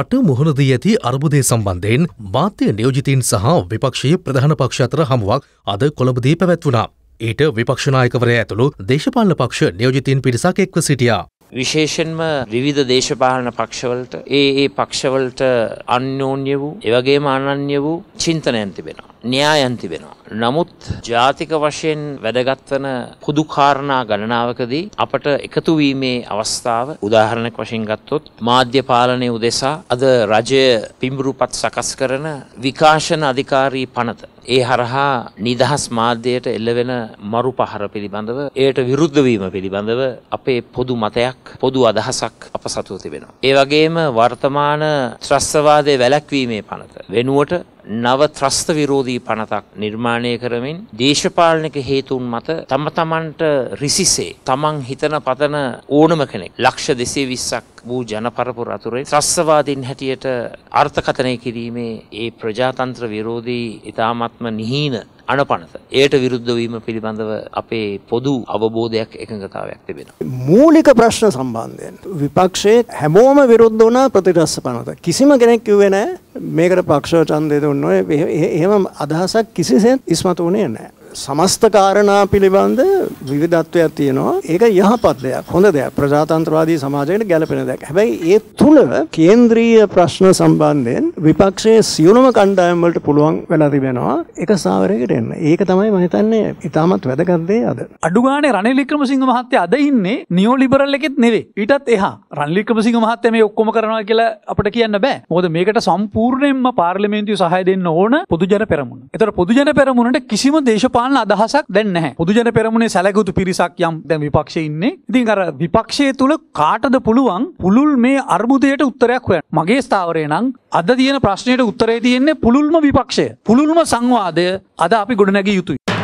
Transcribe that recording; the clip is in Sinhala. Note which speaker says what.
Speaker 1: රට මුහුණදී ඇති අර්බුදය සම්බන්ධයෙන් මාත්‍ය නියෝජිතීන් සහ විපක්ෂයේ ප්‍රධාන පක්ෂ අතර හමුවක් අද කොළඹදී පැවැත්වුණා. ඊට විපක්ෂනායකවරය ඇතුළු දේශපාලන පක්ෂ නියෝජිතීන් පිරිසක් එක්ව සිටියා.
Speaker 2: විශේෂෙන්ම විවිධ දේශපාලන පක්ෂවලට ඒ ඒ පක්ෂවලට අන්‍යෝන්‍ය වූ එවගේම අනන්‍ය වූ චින්තනයන් තිබෙනවා. න්‍යායන් තිබෙනවා. නමුත් ජාතික වශයෙන් වැඩගත්වන පුදුකාරණා ගණනාවකදී අපට එකතුවීමේ අවස්ථාව උදාහරණයක් වශයෙන් ගත්තොත් මාධ්‍ය පාලනය උදෙසා අද රජය පිම්බුරුපත් සකස් කරන විකාශන අධිකාරී පනත. ඒ හරහා නිදහස් මාධ්‍යයට එල්ලවෙන මරු පහර පිළිබඳව ඒයට විරුද්ධවීම පිළිබඳව අපේ පොදු මතයක් පොදු අදහසක් අප සතුව තිබෙනවා. ඒ වගේම වර්තමාන ත්‍රස්වාදය වැලැක්වීමේ පනත. වෙනුවට නව ත්‍රස්ත විරෝධී පනතක් නිර්මාණය කරමින් දේශපාලනික හේතුන් මත තම තමන්ට රිසිසේ තමන් හිතන පතන ඕනම කෙනෙක් ලක්ෂ දෙසේ විස්සක් වූ ජනපරපුර අතුරේ ත්‍රස්වාදීන් හැටියට අර්ථකථනය කිරීමේ ඒ ප්‍රජාතන්ත්‍ර විරෝධී ඉතාමත්ම නිහීන අනපනස. ඒයට විරුද්ධ වීම පිළිබඳව අපේ පොදු අවබෝධයක් එකඟතාවයක් තිබෙන.
Speaker 3: මූලික ප්‍රශ්න සම්බන්ධයෙන්. විපක්ෂයේ හැමෝම විරුද්ධ වනා ප්‍රතිරස්ස පනත. කිසිම කෙනෙක් කිව්වෙන මේකට පක්ෂ චන්දය දුන්න එහෙම අදහසක් කිසිසෙන් ඉස්මතු වනේ නෑ. සමස්ත කාරණා පිළිබඳ විවිධත්වයක් තියෙනවා. ඒක යහපත් දෙයක්. හොඳ දෙයක්. ප්‍රජාතන්ත්‍රවාදී සමාජයකට ගැළපෙන දෙයක්. හැබැයි ඒ තුල කේන්ද්‍රීය ප්‍රශ්න සම්බන්ධයෙන් විපක්ෂයේ සියුණුම කණ්ඩායම් වලට පුළුවන් වෙලා තිබෙනවා එක සාවරයකට එන්න. ඒක තමයි මම හිතන්නේ ඉතාමත් වැදගත් දේ අද.
Speaker 1: අඩු ගානේ රනිල් වික්‍රමසිංහ මහත්තයා අද ඉන්නේ නියෝ ලිබරල් එකෙත් නෙවෙයි. ඊටත් එහා රනිල් වික්‍රමසිංහ මහත්තයා මේ ඔක්කොම කරනවා කියලා අපිට කියන්න බෑ. මොකද මේකට සම්පූර්ණයෙන්ම පාර්ලිමේන්තුවේ සහාය දෙන්න ඕන පොදුජන පෙරමුණ. ඒතර පොදුජන පෙරමුණට කිසිම දේශපාලන අස්පාලන අදහසක් දැන් නැහැ. පොදුජන පෙරමුණේ සැලකුතු පිරිසක් යම් දැන් විපක්ෂයේ ඉන්නේ. ඉතින් අර විපක්ෂය තුල කාටද පුළුවන් පුළුල් මේ අර්බුදයට උත්තරයක් හොයන්න. මගේ ස්ථාවරය නම් අද තියෙන ප්‍රශ්නයට උත්තරේ තියෙන්නේ පුළුල්ම විපක්ෂය. පුළුල්ම සංවාදය අද අපි ගොඩනැගිය යුතුයි.